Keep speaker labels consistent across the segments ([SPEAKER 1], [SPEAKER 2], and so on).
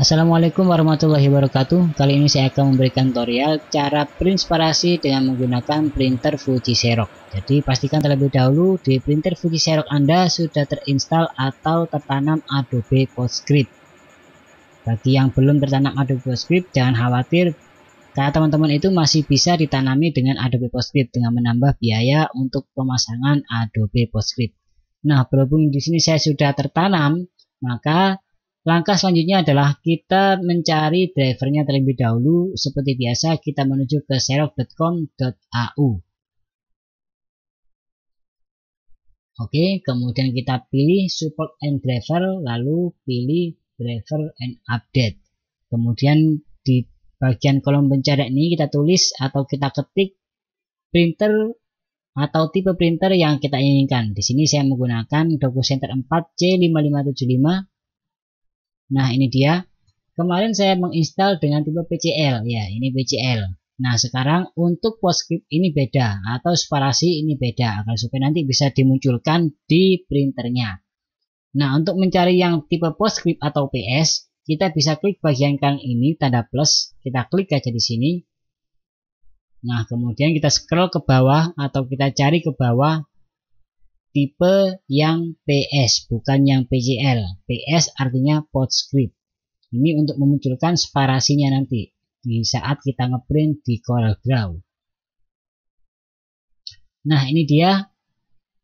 [SPEAKER 1] Assalamualaikum warahmatullahi wabarakatuh Kali ini saya akan memberikan tutorial cara print separasi dengan menggunakan printer Fuji Xerox Jadi pastikan terlebih dahulu di printer Fuji Xerox Anda sudah terinstall atau tertanam Adobe PostScript Bagi yang belum tertanam Adobe PostScript jangan khawatir karena teman-teman itu masih bisa ditanami dengan Adobe PostScript dengan menambah biaya untuk pemasangan Adobe PostScript Nah berhubung di sini saya sudah tertanam maka Langkah selanjutnya adalah kita mencari drivernya terlebih dahulu. Seperti biasa kita menuju ke serok.com.au. Oke, kemudian kita pilih support and driver, lalu pilih driver and update. Kemudian di bagian kolom pencarian ini kita tulis atau kita ketik printer atau tipe printer yang kita inginkan. Di sini saya menggunakan DocuCenter 4C5575 Nah, ini dia. Kemarin saya menginstal dengan tipe PCL ya, ini PCL. Nah, sekarang untuk PostScript ini beda atau separasi ini beda agar supaya nanti bisa dimunculkan di printernya. Nah, untuk mencari yang tipe PostScript atau PS, kita bisa klik bagian kanan ini tanda plus, kita klik aja di sini. Nah, kemudian kita scroll ke bawah atau kita cari ke bawah tipe yang PS, bukan yang PJL. PS artinya PostScript. Ini untuk memunculkan separasinya nanti di saat kita ngeprint di Draw. Nah, ini dia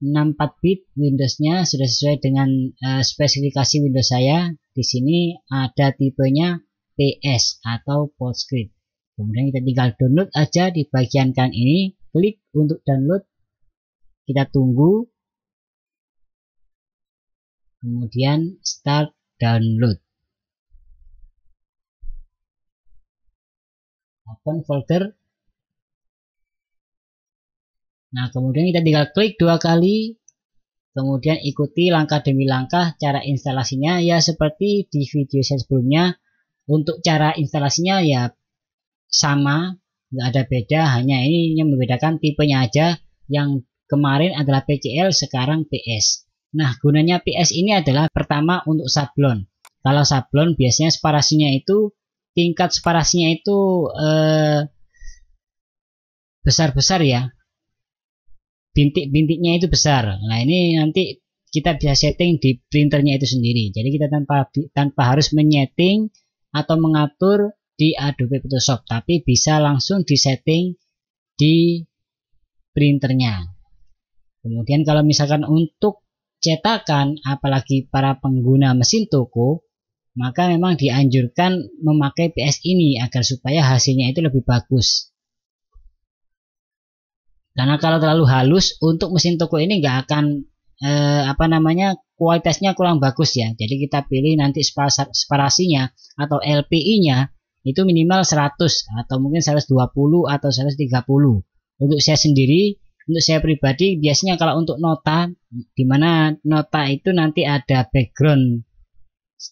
[SPEAKER 1] 64 bit Windows-nya sudah sesuai dengan uh, spesifikasi Windows saya. Di sini ada tipenya PS atau PostScript. Kemudian kita tinggal download aja di bagian kan ini, klik untuk download. Kita tunggu kemudian start download open folder nah kemudian kita tinggal klik dua kali kemudian ikuti langkah demi langkah cara instalasinya ya seperti di video saya sebelumnya untuk cara instalasinya ya sama nggak ada beda hanya ini yang membedakan tipenya aja yang kemarin adalah PCL sekarang PS Nah, gunanya PS ini adalah pertama untuk sablon. Kalau sablon biasanya separasinya itu tingkat separasinya itu eh, besar-besar eh, ya. Bintik-bintiknya itu besar. Nah, ini nanti kita bisa setting di printernya itu sendiri. Jadi kita tanpa tanpa harus menyeting atau mengatur di Adobe Photoshop, tapi bisa langsung di setting di printernya. Kemudian kalau misalkan untuk cetakan, apalagi para pengguna mesin toko, maka memang dianjurkan memakai PS ini agar supaya hasilnya itu lebih bagus. Karena kalau terlalu halus untuk mesin toko ini nggak akan eh, apa namanya kualitasnya kurang bagus ya. Jadi kita pilih nanti separasinya atau LPI-nya itu minimal 100 atau mungkin 120 atau 130. Untuk saya sendiri untuk saya pribadi biasanya kalau untuk nota dimana nota itu nanti ada background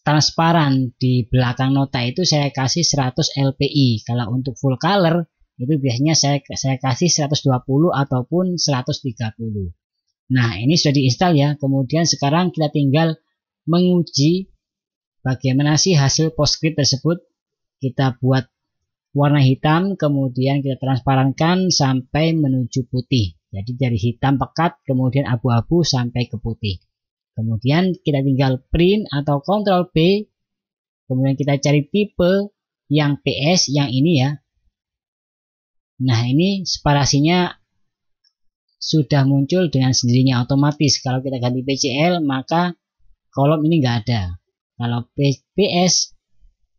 [SPEAKER 1] transparan di belakang nota itu saya kasih 100 LPI. Kalau untuk full color itu biasanya saya saya kasih 120 ataupun 130. Nah, ini sudah diinstal ya. Kemudian sekarang kita tinggal menguji bagaimana sih hasil PostScript tersebut. Kita buat warna hitam, kemudian kita transparankan sampai menuju putih. Jadi dari hitam pekat kemudian abu-abu sampai ke putih. Kemudian kita tinggal print atau Ctrl P. Kemudian kita cari tipe yang PS yang ini ya. Nah ini separasinya sudah muncul dengan sendirinya otomatis. Kalau kita ganti PCL maka kolom ini nggak ada. Kalau PS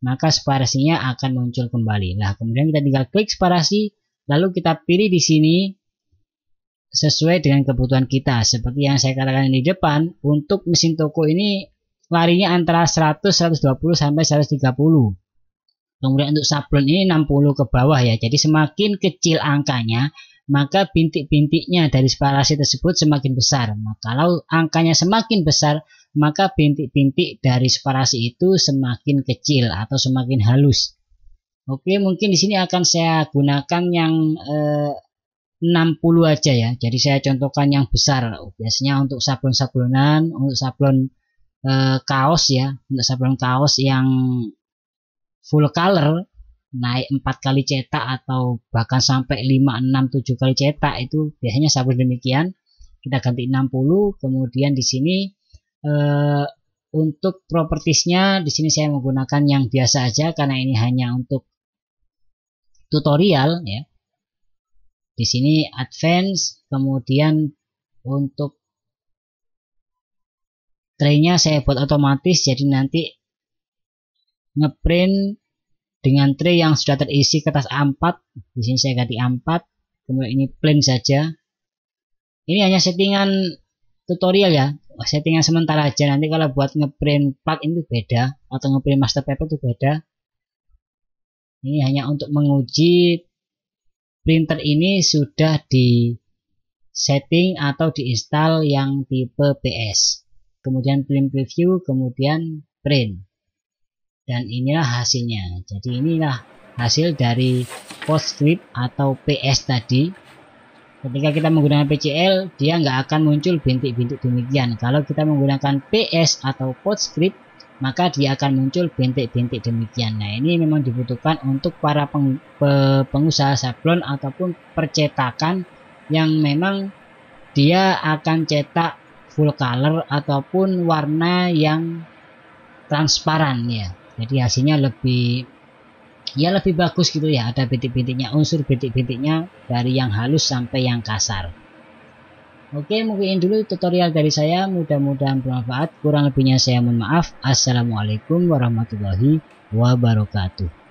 [SPEAKER 1] maka separasinya akan muncul kembali. Nah kemudian kita tinggal klik separasi lalu kita pilih di sini sesuai dengan kebutuhan kita. Seperti yang saya katakan di depan, untuk mesin toko ini larinya antara 100, 120 sampai 130. Kemudian untuk sablon ini 60 ke bawah ya. Jadi semakin kecil angkanya, maka bintik-bintiknya dari separasi tersebut semakin besar. Maka nah, kalau angkanya semakin besar, maka bintik-bintik dari separasi itu semakin kecil atau semakin halus. Oke, mungkin di sini akan saya gunakan yang eh, 60 aja ya. Jadi saya contohkan yang besar. Biasanya untuk sablon-sablonan, untuk sablon e, kaos ya, untuk sablon kaos yang full color naik 4 kali cetak atau bahkan sampai 5, 6, 7 kali cetak itu biasanya sablon demikian. Kita ganti 60, kemudian di sini e, untuk propertiesnya di sini saya menggunakan yang biasa aja karena ini hanya untuk tutorial ya di sini advance, kemudian untuk traynya saya buat otomatis jadi nanti ngeprint dengan tray yang sudah terisi kertas A4 di sini saya ganti A4 kemudian ini plain saja ini hanya settingan tutorial ya settingan sementara aja nanti kalau buat ngeprint part ini beda atau ngeprint master paper itu beda ini hanya untuk menguji printer ini sudah di setting atau diinstal yang tipe PS kemudian print preview kemudian print dan inilah hasilnya jadi inilah hasil dari PostScript atau PS tadi ketika kita menggunakan PCL dia nggak akan muncul bintik-bintik demikian kalau kita menggunakan PS atau PostScript maka dia akan muncul bintik-bintik demikian. Nah, ini memang dibutuhkan untuk para peng, pe, pengusaha sablon ataupun percetakan yang memang dia akan cetak full color ataupun warna yang transparan ya. Jadi hasilnya lebih ya lebih bagus gitu ya. Ada bintik-bintiknya, unsur bintik-bintiknya dari yang halus sampai yang kasar. Oke, mungkin dulu tutorial dari saya. Mudah-mudahan bermanfaat. Kurang lebihnya saya mohon maaf. Assalamualaikum warahmatullahi wabarakatuh.